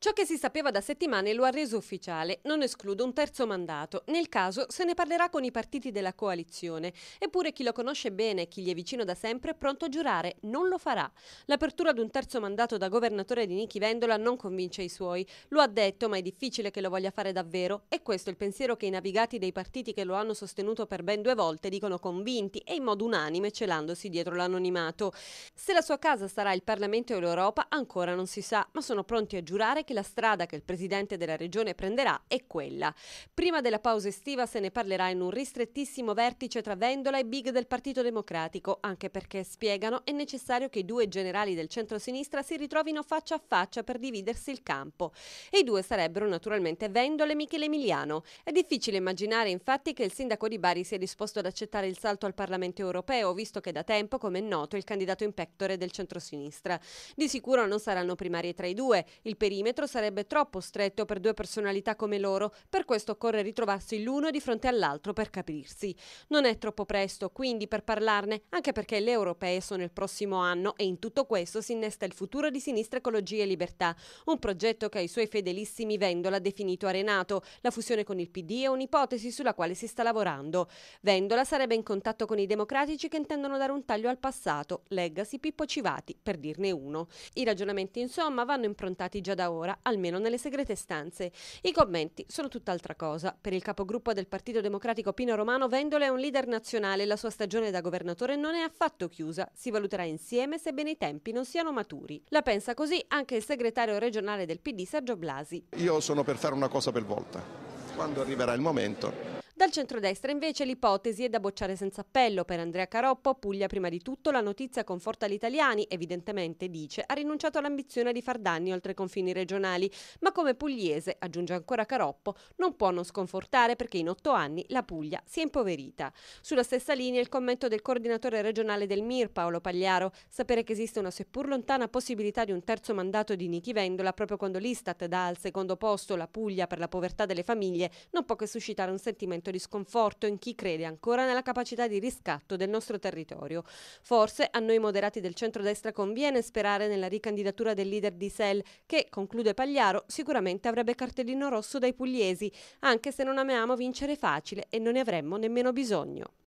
Ciò che si sapeva da settimane lo ha reso ufficiale, non escludo un terzo mandato. Nel caso se ne parlerà con i partiti della coalizione, eppure chi lo conosce bene e chi gli è vicino da sempre è pronto a giurare, non lo farà. L'apertura ad un terzo mandato da governatore di Nichi Vendola non convince i suoi, lo ha detto ma è difficile che lo voglia fare davvero e questo è il pensiero che i navigati dei partiti che lo hanno sostenuto per ben due volte dicono convinti e in modo unanime celandosi dietro l'anonimato. Se la sua casa sarà il Parlamento e l'Europa ancora non si sa, ma sono pronti a giurare che la strada che il presidente della regione prenderà è quella. Prima della pausa estiva se ne parlerà in un ristrettissimo vertice tra Vendola e Big del Partito Democratico, anche perché, spiegano, è necessario che i due generali del centro-sinistra si ritrovino faccia a faccia per dividersi il campo. E i due sarebbero naturalmente Vendola e Michele Emiliano. È difficile immaginare infatti che il sindaco di Bari sia disposto ad accettare il salto al Parlamento europeo, visto che da tempo, come è noto, è il candidato in pectore del centro-sinistra. Di sicuro non saranno primarie tra i due, il perimetro perimetro sarebbe troppo stretto per due personalità come loro, per questo occorre ritrovarsi l'uno di fronte all'altro per capirsi. Non è troppo presto, quindi, per parlarne, anche perché le europee sono il prossimo anno e in tutto questo si innesta il futuro di Sinistra Ecologia e Libertà, un progetto che ai suoi fedelissimi Vendola ha definito arenato. La fusione con il PD è un'ipotesi sulla quale si sta lavorando. Vendola sarebbe in contatto con i democratici che intendono dare un taglio al passato, legacy Pippo Civati, per dirne uno. I ragionamenti, insomma, vanno improntati già da ora finora, almeno nelle segrete stanze. I commenti sono tutt'altra cosa. Per il capogruppo del Partito Democratico Pino Romano, Vendola è un leader nazionale e la sua stagione da governatore non è affatto chiusa. Si valuterà insieme sebbene i tempi non siano maturi. La pensa così anche il segretario regionale del PD Sergio Blasi. Io sono per fare una cosa per volta. Quando arriverà il momento dal centrodestra invece l'ipotesi è da bocciare senza appello. Per Andrea Caroppo, Puglia prima di tutto la notizia conforta gli italiani, evidentemente dice, ha rinunciato all'ambizione di far danni oltre i confini regionali, ma come pugliese, aggiunge ancora Caroppo, non può non sconfortare perché in otto anni la Puglia si è impoverita. Sulla stessa linea il commento del coordinatore regionale del MIR, Paolo Pagliaro, sapere che esiste una seppur lontana possibilità di un terzo mandato di Nichi Vendola proprio quando l'Istat dà al secondo posto la Puglia per la povertà delle famiglie non può che suscitare un sentimento sentimento di sconforto in chi crede ancora nella capacità di riscatto del nostro territorio. Forse a noi moderati del centrodestra conviene sperare nella ricandidatura del leader di SEL che, conclude Pagliaro, sicuramente avrebbe cartellino rosso dai pugliesi, anche se non amiamo vincere facile e non ne avremmo nemmeno bisogno.